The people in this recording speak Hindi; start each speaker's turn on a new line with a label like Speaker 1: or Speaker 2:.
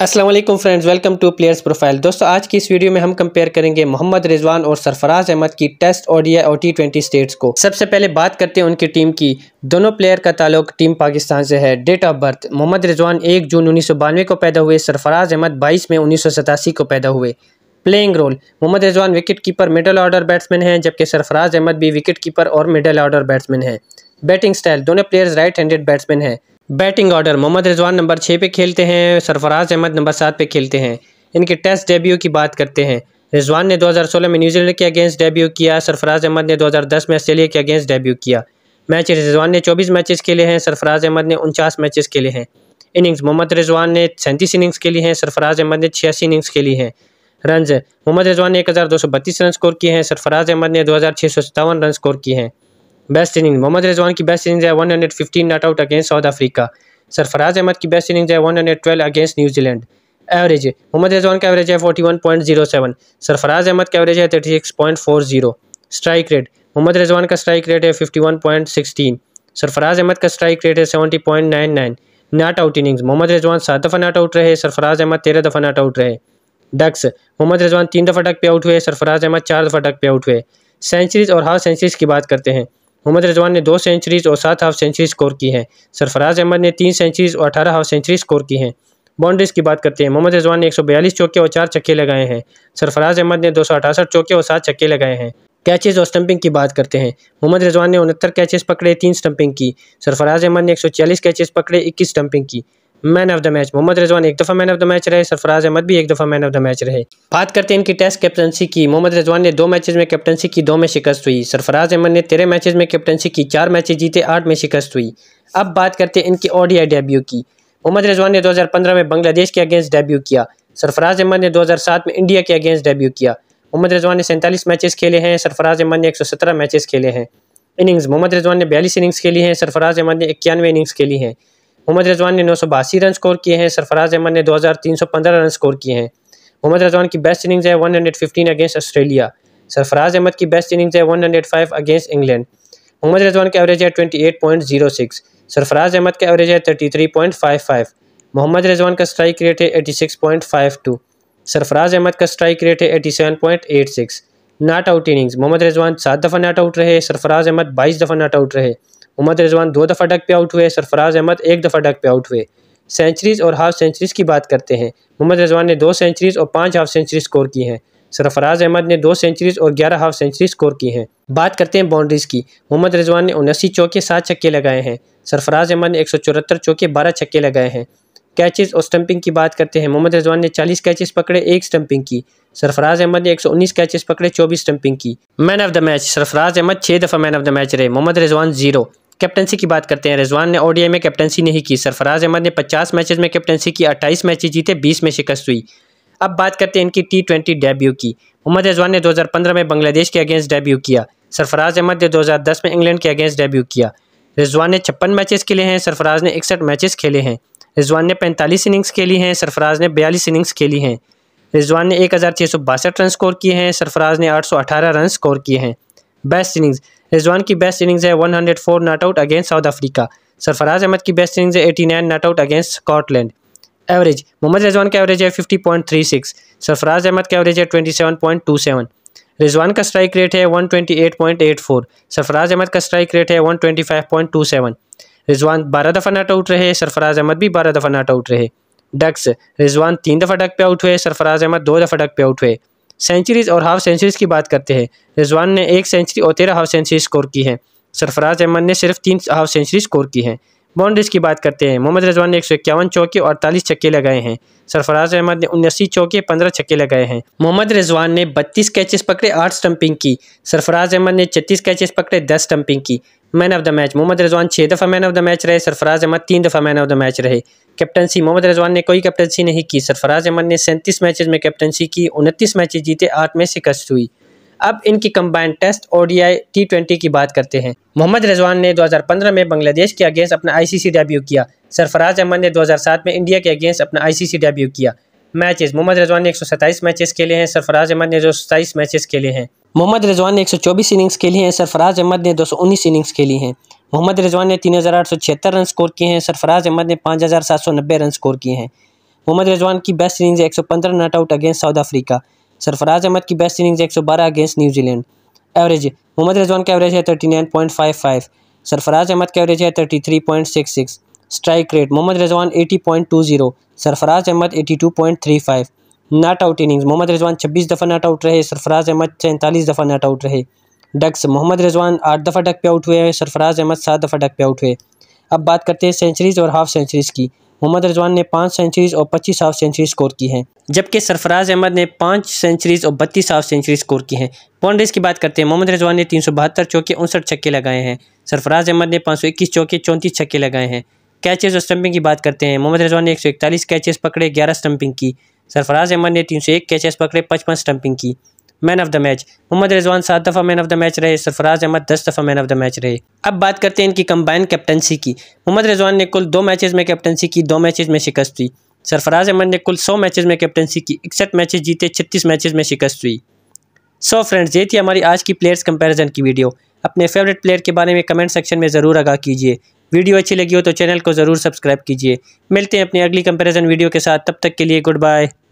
Speaker 1: Aslam friends welcome to players profile दोस्तों आज की इस वीडियो में हम कंपेयर करेंगे मोहम्मद रिजवान और सरफराज अहमद की टेस्ट ओडीआई और टी ट्वेंटी स्टेट्स को सबसे पहले बात करते हैं उनकी टीम की दोनों प्लेयर का ताल्लुक टीम पाकिस्तान से है date of birth Mohammad Rizwan एक जून उन्नीस को पैदा हुए सरफराज अहमद बाईस में उन्नीस को पैदा हुए playing role Mohammad Rizwan wicket keeper middle order batsman है जबकि सरफराज अहमद भी विकेट कीपर और मिडल ऑर्डर बैट्समैन है बैटिंग स्टाइल दोनों प्लेयर्स राइट हैंडेड बैट्समैन हैं batting order Mohammad Rizwan number छः पे खेलते हैं सरफराज अहमद नंबर सात पे खेलते हैं इनके टेस्ट डेब्यू की बात करते हैं रिजवान ने 2016 में न्यूजीलैंड के अगेंस्ट डेब्यू किया सरफराज अहमद ने 2010 में ऑस्ट्रेलिया के अगेंस्ट डेब्यू किया मैच रिजवान ने 24 मैचेस खेले हैं सरफराज अहमद ने उनचास मैचेस खेले हैं इनिंग्स मोहम्मद रिजवान ने सैंतीस इनिंग्स खेली हैं सरफराज अहमद ने छियासी इनिंग्स खेली हैं रन मोहम्मद रिजवान ने एक रन स्कोर किए हैं सरफराज अहमद ने दो रन स्कोर किए हैं बेस्ट इनिंग मोहम्मद रिजवान की बेस्ट इनिंग है one hundred fifteen not out against South Africa Sarfaraz Ahmed की बेस्ट इनिंग है one hundred twelve against New Zealand average Mohammad Rizwan का एवरेज है forty one point zero seven Sarfaraz Ahmed का एवरेज है thirty six point four zero strike rate Mohammad Rizwan का स्ट्राइक रेट है fifty one point sixteen Sarfaraz Ahmed का स्ट्राइक रेट है seventy point nine nine not out innings Mohammad Rizwan सात दफ़ा नॉट आउट रहे सरफराज अहमद तेरह दफ़ा नॉट आउट रहे डक्स मोहम्मद रिजवान तीन दफ़ा डक पे आउट हुए सरफराज अहमद चार दफ़ा डक पे आउट हुए सेंचुरीज और हाफ सेंचुरीज की बात करते हैं मोहम्मद रजवान ने दो सेंचरीज और सात हाफ सेंचुरी स्कोर की है सरफराज अहमद ने तीन सेंचरीज और अठारह हाफ सेंचुरी स्कोर की हैं बाउंड्रीज की बात करते हैं मोहम्मद रजवान ने एक चौके और चार छक्के लगाए हैं सरफराज अहमद ने दो चौके और सात छक्के लगाए हैं कैचेज और स्टंपिंग की बात करते हैं मोहम्मद रजवान ने उनहत्तर कैचेस पकड़े तीन स्टंपिंग की सरफराज अहमद ने चालीस कैचेस पकड़े इक्कीस स्टंपिंग की man of the match Mohammad Rizwan एक दफ़ा मैन ऑफ द मैच रहे सरफराज अहमद भी एक दफ़ा मैन ऑफ द मैच रहे बात करते हैं इनकी टेस्ट कैप्टनसी की मोहम्मद रिजवान ने दो मैचेस में कैप्टनसी की दो में शिकस्त हुई सरफराज अहमद ने तेरह मैचेस में कैप्टनसी की चार मैचेस जीते आठ में शिकस्त हुई अब बात करते हैं इनकी ओडिया डेब्यू की मोहम्मद रिजवान ने दो में बांग्लादेश के अगेंस्ट डेब्यू किया सरफराज अहमद ने दो में इंडिया के अगेंस्ट डेब्यू किया मोहम्मद रिजवान ने सैंतालीस मैचेस खेले हैं सरफराज अहमद ने एक मैचेस खेले हैं इनिंग्स मोहम्मद रिजवान ने बयालीस इनिंग्स खेली हैं सरफराज अहमद ने इक्यानवे इनिंग्स खेली हैं मोहम्मद रजवान ने नौ रन स्कोर किए हैं सरफराज अहमद ने 2315 रन स्कोर किए हैं मोहम्मद रजवान की बेस्ट इनिंग्स है 115 अगेंस्ट ऑस्ट्रेलिया सरफराज अहमद की बेस्ट इनिंग्स है 105 अगेंस्ट इंग्लैंड मोहम्मद रजवान का एवरेज है 28.06 सरफराज अहमद का एवरेज है 33.55 मोहम्मद रजवान का स्ट्राइक रेट है टू सरफराज अहमद का स्ट्राइक रेट है six not out innings Mohammad Rizwan सात दफ़ा नॉट आउट रहे सरफराज अहमद बाईस दफ़ा नॉट आउट रहे उमद रिजवान दो दफ़ा डक पे आउट हुए सरफराज अहमद एक दफ़ा डक पे आउट हुए सेंचरीज़ और हाफ सेंचरीज़ की बात करते हैं मोहम्मद रिजवान ने दो सेंचरीज़ और पाँच हाफ सेंचुरी स्कोर की हैं सरफराज अहमद ने दो सेंचरीज़ और ग्यारह हाफ सेंचुरी स्कोर की हैं बात करते हैं बाउंड्रीज़ की मोहम्मद रिजवान ने उन्नासी चौके सात छक्के लगाए हैं सरफराज अहमद ने एक सौ चौहत्तर चौके बारह छक्के लगाए हैं कैचेस और स्टंपिंग की बात करते हैं मोहम्मद रिजवान ने 40 कैचेस पकड़े एक स्टंपिंग की सरफराज अहमद ने 119 कैचेस पकड़े 24 स्टंपिंग की man of the match Sarfaraz Ahmed छः दफ़ा मैन ऑफ द मैच रहे मोहम्मद रिजवान जीरो कैप्टनसी की बात करते हैं रिजवान ने ओडीआई में कैप्टनसी नहीं की सरफराज अहमद ने 50 मैचेस में कैप्टनसी की 28 मैचेस जीते 20 में शिकस्त हुई अब बात करते हैं इनकी टी ट्वेंटी डेब्यू की मोहम्मद रिजवान ने 2015 में बांग्लादेश के अगेंस्ट डेब्यू किया सरफराज अहमद ने 2010 में इंग्लैंड के अगेंस्ट डेब्यू किया रिजवान ने छप्पन मैचेस खेले हैं सरफराज ने इकसठ मैचेस खेले हैं रिजवान ने पैंतालीस इनिंग्स खेली हैं सरफराज ने बयालीस इनिंग्स खेली हैं रिजवान ने एक रन स्कोर किए हैं सरफराज ने आठ रन स्कोर किए हैं बेस्ट इनिंग्स रिजवान की बेस्ट इनिंग्स है 104 not out against South Africa Sarfaraz Ahmed की बेस्ट इनिंग्स है 89 not out against Scotland average Mohammad Rizwan का एवरेज है 50.36 सरफराज अहमद का एवरेज है 27.27 रिजवान का स्ट्राइक रेट है 128.84 सरफराज अहमद का स्ट्राइक रेट है 125.27 रिजवान बारह दफ़ा नॉट आउट रहे सरफराज अहमद भी बारह दफ़ा नॉट आउट रहे डक्स रिजवान तीन दफ़ा डक पे आउट हुए सरफराज अहमद दो दफ़ा डक पे आउट हुए सेंचुरीज और हाफ सेंचुरीज की बात करते हैं रिजवान ने एक सेंचुरी और तेरह हाफ सेंचुरी स्कोर की है सरफराज अहमद ने सिर्फ तीन हाफ सेंचुरी स्कोर की है बाउंड्रीज की बात करते हैं मोहम्मद रजवान ने एक सौ इक्यावन चौके और अड़तालीस छक्के लगाए हैं सरफराज अहमद ने उन्यासी चौके पंद्रह छक्के लगाए हैं मोहम्मद रजवान ने बत्तीस कैचेस पकड़े आठ स्टंपिंग की सरफराज अहमद ने छत्तीस कैचेस पकड़े दस स्टंपिंग की man of the match Mohammad Rizwan छः दफ़ा मैन ऑफ द मैच रहे सरफराज अहमद तीन दफ़ा मैन ऑफ द मैच रहे कैप्टनसी मोहम्मद रजवान ने कोई कैप्टनसी नहीं की सरफराज अहमद ने सैंतीस मैचेज में कैप्टनसी की उनतीस मैच जीते आठ में शिकस्त हुई अब इनकी combined test ODI T twenty की बात करते हैं मोहम्मद रजवान ने 2015 में बांग्लादेश के अगेंस्ट अपना आईसीसी डेब्यू किया सरफराज अहमद ने 2007 में इंडिया के अगेंस्ट अपना आईसीसी डेब्यू किया मैचेस मोहम्मद रजवान ने एक मैचेस खेले हैं सरफराज अहमद ने दो सताईस मैचेस खेले हैं मोहम्मद रिजवान ने 124 इनिंग्स खेली हैं सरफराज अहमद ने 219 इनिंग्स खेली हैं मोहम्मद रिजवान ने तीन हज़ार आठ सौ छिहत्तर रन स्कोर किए हैं सरफराज अहमद ने पाँच हज़ार सात सौ नब्बे रन स्कोर किए हैं मोहम्मद रिजवान की बेस्ट इनिंग्स एक सौ पंद्रह not out against South Africa Sarfaraz Ahmed की बेस्ट इनिंग्स एक सौ बारह against New Zealand average Mohammad Rizwan का एवरेज है thirty nine point five five Sarfaraz Ahmed का एवरेज है thirty three point six six strike rate Mohammad Rizwan eighty point two zero Sarfaraz Ahmad eighty two point three five नाट आउट इनिंग्स मोहम्मद रिजवान छब्बीस दफ़ा नाट आउट रहे सरफराज अहमद सैंतालीस दफ़ा नाट आउट रहे डक्स मोहम्मद रिजवान आठ दफ़ा डक पे आउट हुए सरफराज अहमद सात दफ़ा डक पे आउट हुए अब बात करते हैं सेंचुरीज़ और हाफ सेंचुरीज़ की मोहम्मद रिजवान ने पाँच सेंचुरीज़ और पच्चीस हाफ सेंचुरी स्कोर की हैं जबकि सरफराज अहमद ने पाँच सेंचुरीज़ और बत्तीस हाफ सेंचुरी स्कोर की हैं पॉन्ड्रेस की बात करते हैं मोहम्मद रिजवान ने तीन सौ बहत्तर चौके उनसठ छक्के लगाए हैं सरफराज अहमद ने पाँच सौ इक्कीस चौके चौंतीस छक्के लगाए हैं कैचेज़ और स्टंपिंग की बात करते हैं मोहम्मद रिजवान ने एक सौ इकतालीस कैचेज़ पकड़े ग्यारह स्टंपिंग की सरफराज अहमद ने तीन सौ एक कैचेस पकड़े पचपन स्टंपिंग की man of the match Mohammad Rizwan सात दफ़ा मैन ऑफ द मैच रहे सरफराज अहमद दस दफ़ा मैन ऑफ द मैच रहे अब बात करते हैं इनकी कंबाइन कैप्टनसी की मोहम्मद रिजवान ने कुल दो मैचेस में कैप्टनसी की दो मैचेस में शिकस्त हुई सरफराज अहमद ने कुल सौ मैचेस में कैप्टनसी की इकसठ मैचेस जीते छत्तीस मैचेस में शिकस्त हुई सो फ्रेंड्स ये थी हमारी आज की प्लेयर्स कंपेरिजन की वीडियो अपने फेवरेट प्लेयर के बारे में कमेंट सेक्शन में ज़रूर आगा कीजिए वीडियो अच्छी लगी हो तो चैनल को ज़रूर सब्सक्राइब कीजिए मिलते हैं अपनी अगली कंपेरिजन वीडियो के साथ तब तक के लिए गुड बाय